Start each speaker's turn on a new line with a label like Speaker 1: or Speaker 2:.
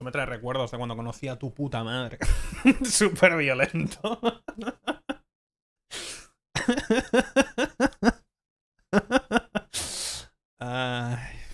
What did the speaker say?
Speaker 1: Eso me trae recuerdos de cuando conocí a tu puta madre. Súper violento.